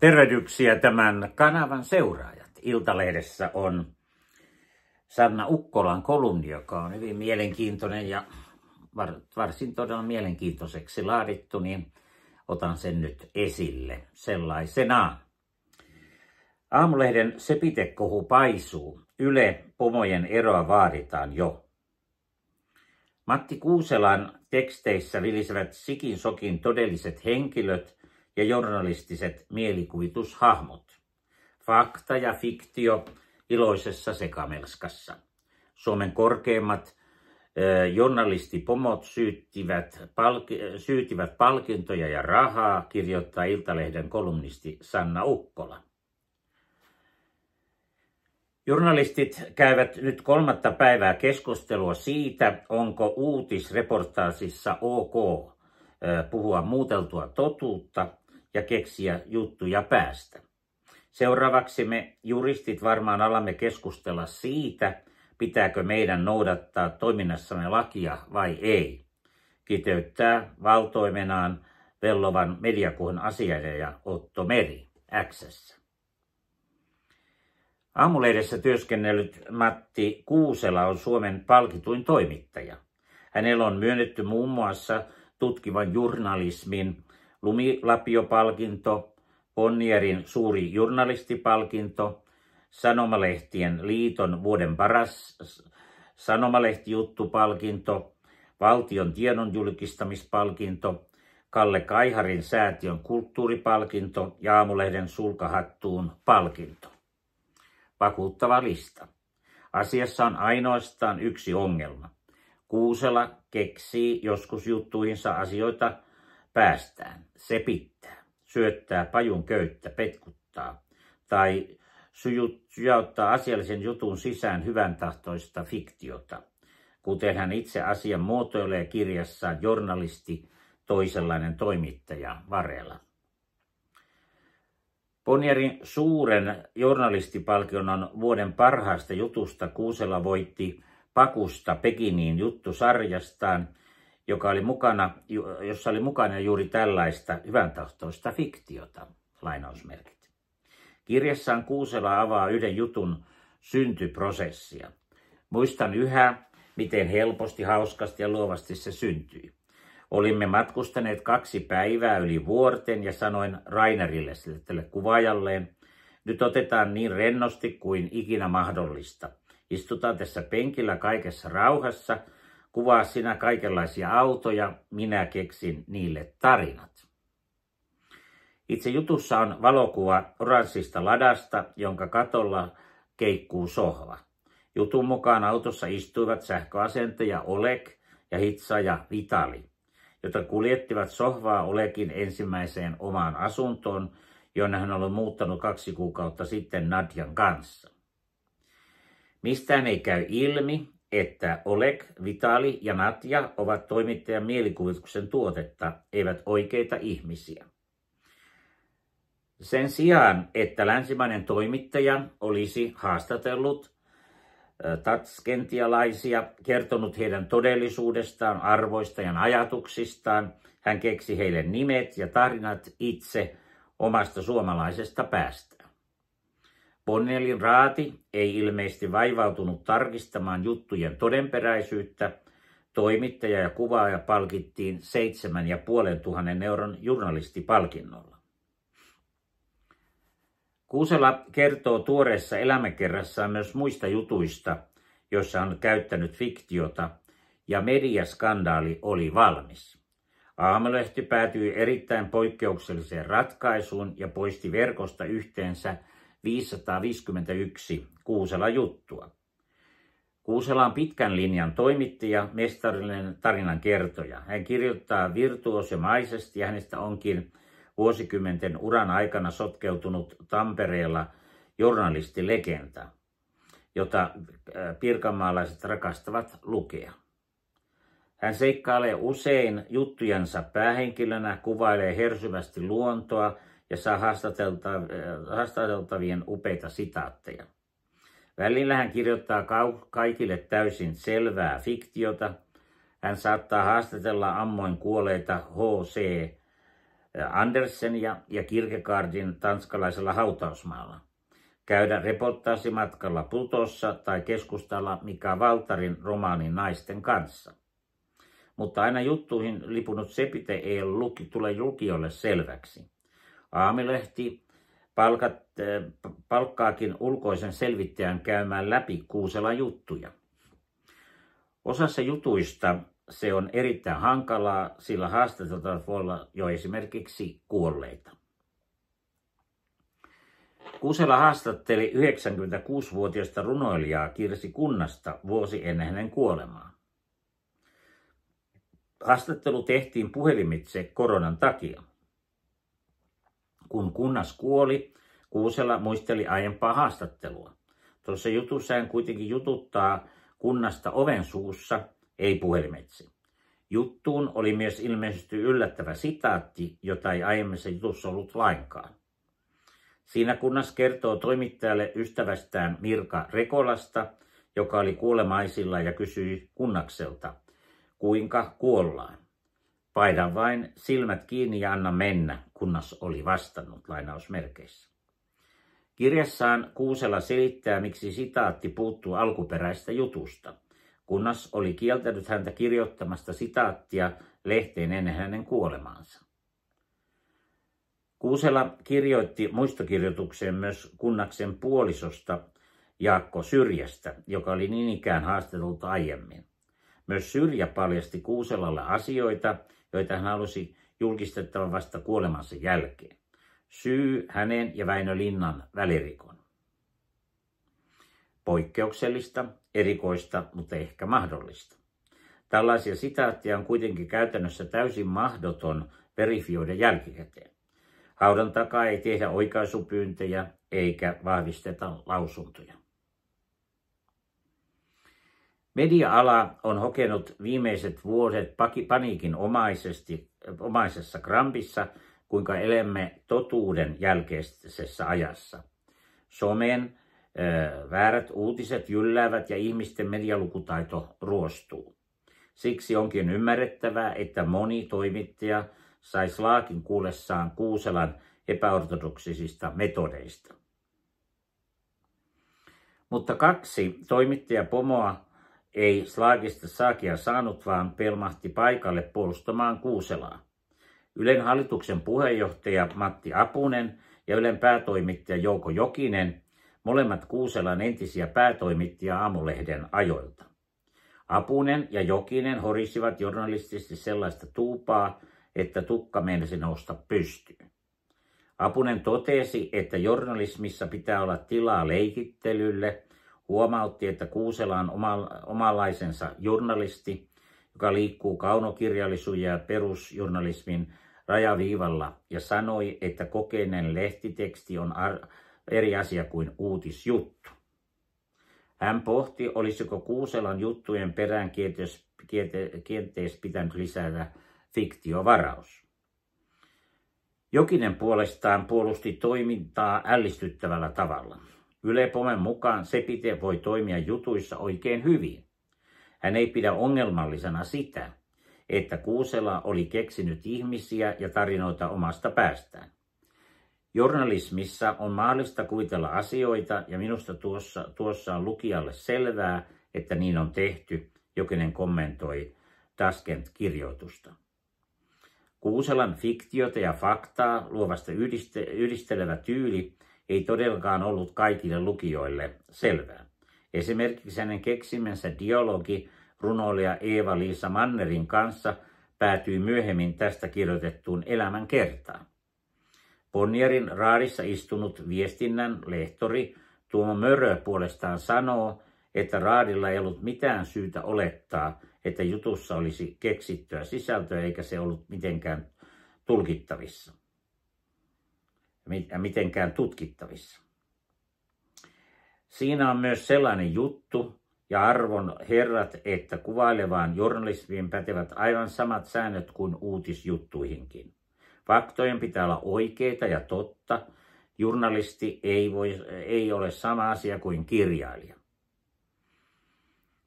Tervehdyksiä tämän kanavan seuraajat. Iltalehdessä on Sanna Ukkolan kolumni, joka on hyvin mielenkiintoinen ja varsin todella mielenkiintoiseksi laadittu, niin otan sen nyt esille sellaisenaan. Aamulehden sepitekohu paisuu. Yle pomojen eroa vaaditaan jo. Matti Kuuselan teksteissä vilisevät sikin sokin todelliset henkilöt – ja journalistiset mielikuvitushahmot. Fakta ja fiktio iloisessa sekamelskassa. Suomen korkeimmat eh, journalistipomot syyttivät, palki, syyttivät palkintoja ja rahaa, kirjoittaa Iltalehden kolumnisti Sanna Ukkola. Journalistit käyvät nyt kolmatta päivää keskustelua siitä, onko uutisreportaasissa ok puhua muuteltua totuutta ja keksiä juttuja päästä. Seuraavaksi me juristit varmaan alamme keskustella siitä, pitääkö meidän noudattaa toiminnassamme lakia vai ei, kiteyttää valtoimenaan Vellovan mediakuhun asiajaja Otto Meri X. Aamulehdessä työskennellyt Matti Kuusela on Suomen palkituin toimittaja. Hänellä on myönnetty muun muassa tutkivan journalismin lumilapiopalkinto, Bonnierin suuri journalistipalkinto, Sanomalehtien liiton vuoden paras sanomalehtijuttupalkinto, valtion tiedon julkistamispalkinto, Kalle Kaiharin säätiön kulttuuripalkinto ja Aamulehden sulkahattuun palkinto. Vakuuttava lista. Asiassa on ainoastaan yksi ongelma. Kuusela keksii joskus juttuihinsa asioita, päästään, sepittää, syöttää pajun köyttä, petkuttaa tai sujauttaa asiallisen jutun sisään hyvän tahtoista fiktiota, kuten hän itse asian muotoilee kirjassaan journalisti toisenlainen toimittaja Varela. Ponjarin suuren journalistipalkinnon vuoden parhaasta jutusta Kuusela voitti Pakusta Pekiniin juttusarjastaan – joka oli mukana, jossa oli mukana juuri tällaista hyvän tahtoista fiktiota, lainausmerkit. Kirjassaan Kuusela avaa yhden jutun syntyprosessia. Muistan yhä, miten helposti, hauskasti ja luovasti se syntyi. Olimme matkustaneet kaksi päivää yli vuorten ja sanoin Rainerille sille tälle kuvaajalleen, nyt otetaan niin rennosti kuin ikinä mahdollista. Istutaan tässä penkillä kaikessa rauhassa – Kuvaa sinä kaikenlaisia autoja, minä keksin niille tarinat. Itse jutussa on valokuva oranssista ladasta, jonka katolla keikkuu sohva. Jutun mukaan autossa istuivat sähköasentaja Oleg ja hitsaja Vitali, jota kuljettivat sohvaa Olekin ensimmäiseen omaan asuntoon, jonne hän oli muuttanut kaksi kuukautta sitten Nadjan kanssa. Mistään ei käy ilmi, että Oleg, Vitali ja Natja ovat toimittajan mielikuvituksen tuotetta, eivät oikeita ihmisiä. Sen sijaan, että länsimainen toimittaja olisi haastatellut tatskentialaisia, kertonut heidän todellisuudestaan, arvoista ja ajatuksistaan, hän keksi heille nimet ja tarinat itse omasta suomalaisesta päästä. Ponneli Raati ei ilmeisesti vaivautunut tarkistamaan juttujen todenperäisyyttä. Toimittaja ja kuvaaja palkittiin 7500 euron journalistipalkinnolla. Kuusela kertoo tuoreessa elämäkerrassaan myös muista jutuista, joissa on käyttänyt fiktiota, ja mediaskandaali oli valmis. Aamulehti päätyi erittäin poikkeukselliseen ratkaisuun ja poisti verkosta yhteensä 551 Kuusela juttua. Kuusela on pitkän linjan toimittaja mestarillinen tarinan kertoja. Hän kirjoittaa virtuosimaisesti ja hänestä onkin vuosikymmenten uran aikana sotkeutunut Tampereella journalistilegenda, jota pirkanmaalaiset rakastavat lukea. Hän seikkailee usein juttujensa päähenkilönä, kuvailee hersyvästi luontoa jossa äh, haastateltavien upeita sitaatteja. Välillä hän kirjoittaa kaikille täysin selvää fiktiota. Hän saattaa haastatella ammoin kuoleita H.C. Äh, Andersenia ja Kirkegaardin tanskalaisella hautausmaalla. Käydä matkalla Plutossa tai keskustella Mika Valtarin romaanin naisten kanssa. Mutta aina juttuihin lipunut sepite ei luki tule lukijoille selväksi. Aamilehti palkat, eh, palkkaakin ulkoisen selvittäjän käymään läpi Kuusela juttuja. Osassa jutuista se on erittäin hankalaa, sillä haastateltavat voi olla jo esimerkiksi kuolleita. Kuusela haastatteli 96-vuotiaista runoilijaa Kirsi Kunnasta vuosi ennen hänen kuolemaa. Haastattelu tehtiin puhelimitse koronan takia kun kunnas kuoli, Kuusela muisteli aiempaa haastattelua. Tuossa jutussa hän kuitenkin jututtaa kunnasta oven suussa, ei puhelimetsi. Juttuun oli myös ilmeisesti yllättävä sitaatti, jota ei aiemmassa jutussa ollut lainkaan. Siinä kunnas kertoo toimittajalle ystävästään Mirka Rekolasta, joka oli kuolemaisilla ja kysyi kunnakselta, kuinka kuollaan. Paina vain silmät kiinni ja anna mennä, kunnas oli vastannut lainausmerkeissä. Kirjassaan Kuusela selittää, miksi sitaatti puuttuu alkuperäistä jutusta, kunnas oli kieltänyt häntä kirjoittamasta sitaattia lehteen ennen hänen kuolemaansa. Kuusela kirjoitti muistokirjoitukseen myös kunnaksen puolisosta Jaakko Syrjästä, joka oli niin ikään haastateltu aiemmin. Myös Syrjä paljasti Kuuselalle asioita, joita hän halusi julkistettavan vasta kuolemansa jälkeen. Syy hänen ja Väinö Linnan välirikon. Poikkeuksellista, erikoista, mutta ehkä mahdollista. Tällaisia sitaatteja on kuitenkin käytännössä täysin mahdoton verifioida jälkikäteen. Haudan takaa ei tehdä oikaisupyyntejä eikä vahvisteta lausuntoja. Media-ala on hokenut viimeiset vuodet paniikin omaisesti, omaisessa krampissa, kuinka elämme totuuden jälkeisessä ajassa. Somen ö, väärät uutiset jylläävät ja ihmisten medialukutaito ruostuu. Siksi onkin ymmärrettävää, että moni toimittaja sai laakin kuullessaan Kuuselan epäortodoksisista metodeista. Mutta kaksi toimittajapomoa ei Slaagista saakia saanut, vaan pelmahti paikalle puolustamaan Kuuselaa. Ylen hallituksen puheenjohtaja Matti Apunen ja Ylen päätoimittaja Jouko Jokinen, molemmat Kuuselan entisiä päätoimittajia aamulehden ajoilta. Apunen ja Jokinen horisivat journalistisesti sellaista tuupaa, että tukka meinasi nousta pystyyn. Apunen totesi, että journalismissa pitää olla tilaa leikittelylle – huomautti, että Kuusela on oma, omanlaisensa journalisti, joka liikkuu kaunokirjallisuuden ja perusjournalismin rajaviivalla ja sanoi, että kokeinen lehtiteksti on ar- eri asia kuin uutisjuttu. Hän pohti, olisiko Kuuselan juttujen perään kienteis, kienteis pitänyt lisätä fiktiovaraus. Jokinen puolestaan puolusti toimintaa ällistyttävällä tavalla. Ylepomen mukaan Sepite voi toimia jutuissa oikein hyvin. Hän ei pidä ongelmallisena sitä, että Kuusela oli keksinyt ihmisiä ja tarinoita omasta päästään. Journalismissa on mahdollista kuvitella asioita ja minusta tuossa, tuossa on lukijalle selvää, että niin on tehty, Jokinen kommentoi Taskent-kirjoitusta. Kuuselan fiktiota ja faktaa luovasta yhdiste- yhdistelevä tyyli ei todellakaan ollut kaikille lukijoille selvää. Esimerkiksi hänen keksimänsä dialogi runoilija Eeva-Liisa Mannerin kanssa päätyi myöhemmin tästä kirjoitettuun elämän kertaan. Ponnierin raadissa istunut viestinnän lehtori Tuomo Mörö puolestaan sanoo, että raadilla ei ollut mitään syytä olettaa, että jutussa olisi keksittyä sisältöä eikä se ollut mitenkään tulkittavissa mitenkään tutkittavissa. Siinä on myös sellainen juttu ja arvon herrat, että kuvailevaan journalismiin pätevät aivan samat säännöt kuin uutisjuttuihinkin. Faktojen pitää olla oikeita ja totta. Journalisti ei, voi, ei ole sama asia kuin kirjailija.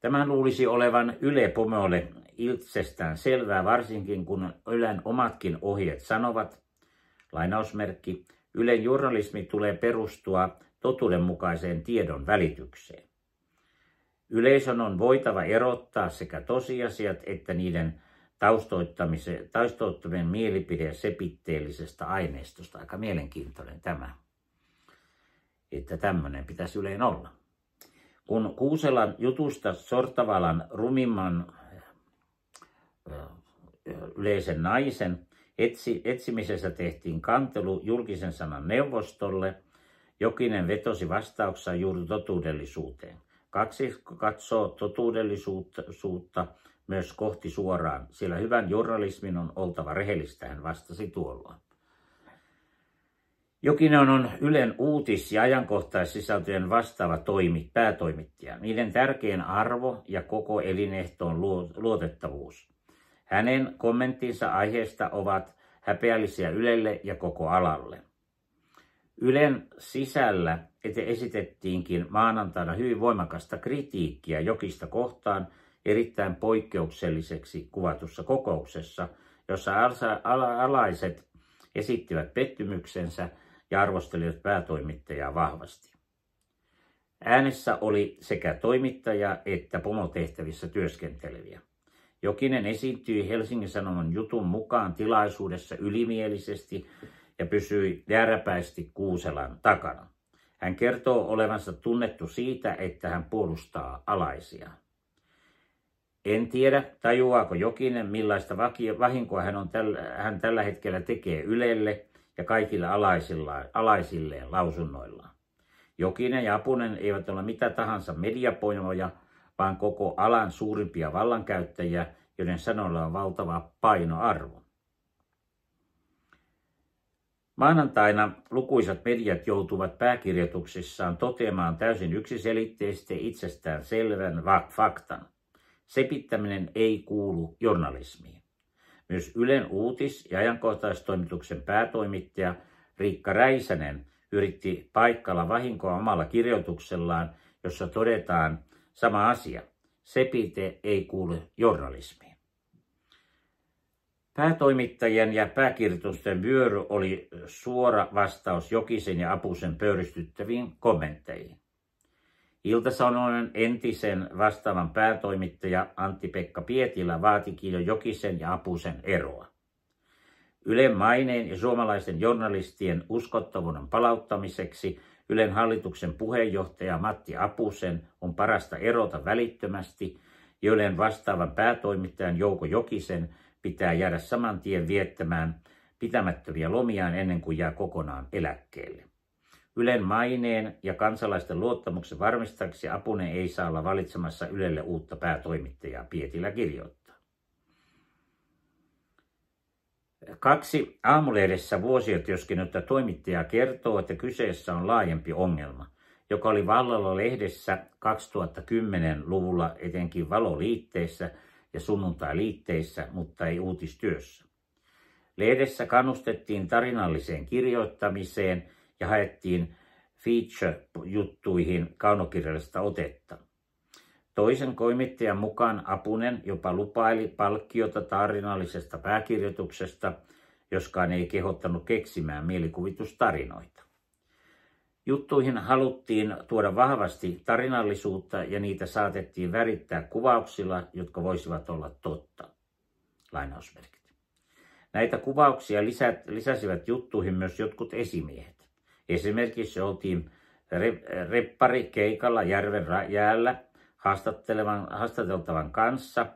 Tämän luulisi olevan Yle Pomolle itsestään selvää, varsinkin kun Ylän omatkin ohjeet sanovat, lainausmerkki, Ylen journalismi tulee perustua totuudenmukaiseen tiedon välitykseen. Yleisön on voitava erottaa sekä tosiasiat että niiden taustoittaminen mielipide sepitteellisestä aineistosta. Aika mielenkiintoinen tämä, että tämmöinen pitäisi yleen olla. Kun Kuuselan jutusta Sortavalan rumimman yleisen naisen Etsi, etsimisessä tehtiin kantelu julkisen sanan neuvostolle. Jokinen vetosi vastauksessa juuri totuudellisuuteen. Kaksi katsoo totuudellisuutta myös kohti suoraan, sillä hyvän journalismin on oltava rehellistä, hän vastasi tuolloin. Jokinen on Ylen uutis- ja ajankohtaissisältöjen vastaava toimi, päätoimittaja. Niiden tärkein arvo ja koko elinehto on luotettavuus. Hänen kommenttinsa aiheesta ovat häpeällisiä Ylelle ja koko alalle. Ylen sisällä esitettiinkin maanantaina hyvin voimakasta kritiikkiä jokista kohtaan erittäin poikkeukselliseksi kuvatussa kokouksessa, jossa alaiset esittivät pettymyksensä ja arvostelivat päätoimittajaa vahvasti. Äänessä oli sekä toimittaja että pomotehtävissä työskenteleviä. Jokinen esiintyi Helsingin Sanoman jutun mukaan tilaisuudessa ylimielisesti ja pysyi järpäisesti Kuuselan takana. Hän kertoo olevansa tunnettu siitä, että hän puolustaa alaisia. En tiedä, tajuaako Jokinen, millaista vahinkoa hän, on täl, hän tällä hetkellä tekee Ylelle ja kaikille alaisilleen lausunnoillaan. Jokinen ja Apunen eivät ole mitä tahansa mediapoimoja – vaan koko alan suurimpia vallankäyttäjiä, joiden sanoilla on valtava painoarvo. Maanantaina lukuisat mediat joutuvat pääkirjoituksissaan toteamaan täysin yksiselitteisesti itsestään selvän faktan. Sepittäminen ei kuulu journalismiin. Myös Ylen uutis- ja ajankohtaistoimituksen päätoimittaja Riikka Räisänen yritti paikkalla vahinkoa omalla kirjoituksellaan, jossa todetaan, sama asia. Sepite ei kuulu journalismiin. Päätoimittajien ja pääkirjoitusten vyöry oli suora vastaus Jokisen ja Apusen pöyristyttäviin kommentteihin. Iltasanoinen entisen vastaavan päätoimittaja Antti-Pekka Pietilä vaatikin jo Jokisen ja Apusen eroa. Ylen maineen ja suomalaisten journalistien uskottavuuden palauttamiseksi – Ylen hallituksen puheenjohtaja Matti Apusen on parasta erota välittömästi ja Ylen vastaavan päätoimittajan Jouko Jokisen pitää jäädä saman tien viettämään pitämättömiä lomiaan ennen kuin jää kokonaan eläkkeelle. Ylen maineen ja kansalaisten luottamuksen varmistaksi Apunen ei saa olla valitsemassa Ylelle uutta päätoimittajaa, Pietilä kirjoittaa. Kaksi aamulehdessä vuosiotioskinnutta toimittaja kertoo, että kyseessä on laajempi ongelma, joka oli vallalla lehdessä 2010-luvulla etenkin valoliitteissä ja sunnuntai-liitteissä, mutta ei uutistyössä. Lehdessä kannustettiin tarinalliseen kirjoittamiseen ja haettiin feature-juttuihin kaunokirjallista otetta. Toisen toimittajan mukaan Apunen jopa lupaili palkkiota tarinallisesta pääkirjoituksesta, joskaan ei kehottanut keksimään mielikuvitustarinoita. Juttuihin haluttiin tuoda vahvasti tarinallisuutta ja niitä saatettiin värittää kuvauksilla, jotka voisivat olla totta. Lainausmerkit. Näitä kuvauksia lisät, lisäsivät juttuihin myös jotkut esimiehet. Esimerkiksi oltiin reppari keikalla järven jäällä – haastattelevan, haastateltavan kanssa,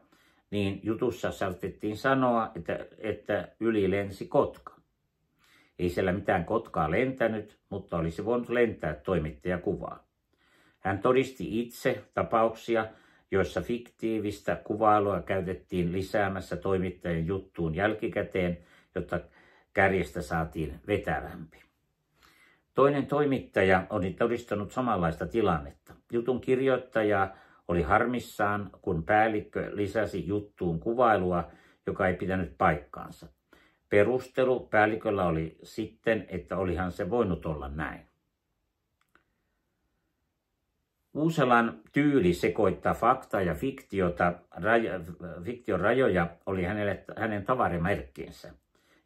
niin jutussa saatettiin sanoa, että, että yli lensi kotka. Ei siellä mitään kotkaa lentänyt, mutta olisi voinut lentää toimittaja kuvaa. Hän todisti itse tapauksia, joissa fiktiivistä kuvailua käytettiin lisäämässä toimittajan juttuun jälkikäteen, jotta kärjestä saatiin vetävämpi. Toinen toimittaja oli todistanut samanlaista tilannetta. Jutun kirjoittajaa oli harmissaan, kun päällikkö lisäsi juttuun kuvailua, joka ei pitänyt paikkaansa. Perustelu päälliköllä oli sitten, että olihan se voinut olla näin. Uuselan tyyli sekoittaa faktaa ja fiktiota, rajo, fiktion rajoja oli hänelle, hänen tavarimerkkinsä,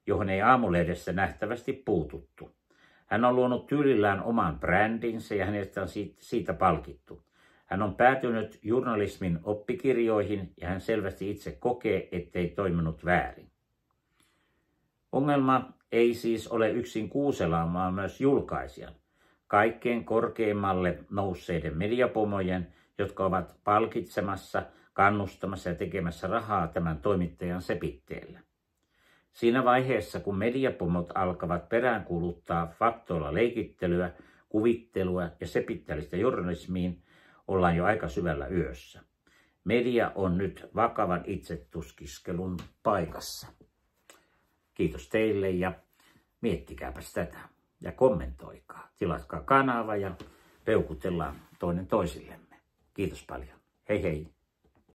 johon ei aamulehdessä nähtävästi puututtu. Hän on luonut tyylillään oman brändinsä ja hänestä on siitä, siitä palkittu. Hän on päätynyt journalismin oppikirjoihin ja hän selvästi itse kokee, ettei toiminut väärin. Ongelma ei siis ole yksin Kuuselaan, vaan myös julkaisijan. Kaikkein korkeimmalle nousseiden mediapomojen, jotka ovat palkitsemassa, kannustamassa ja tekemässä rahaa tämän toimittajan sepitteellä. Siinä vaiheessa, kun mediapomot alkavat peräänkuluttaa faktoilla leikittelyä, kuvittelua ja sepittämistä journalismiin, ollaan jo aika syvällä yössä. Media on nyt vakavan itsetuskiskelun paikassa. Kiitos teille ja miettikääpäs tätä ja kommentoikaa. Tilatkaa kanava ja peukutellaan toinen toisillemme. Kiitos paljon. Hei hei!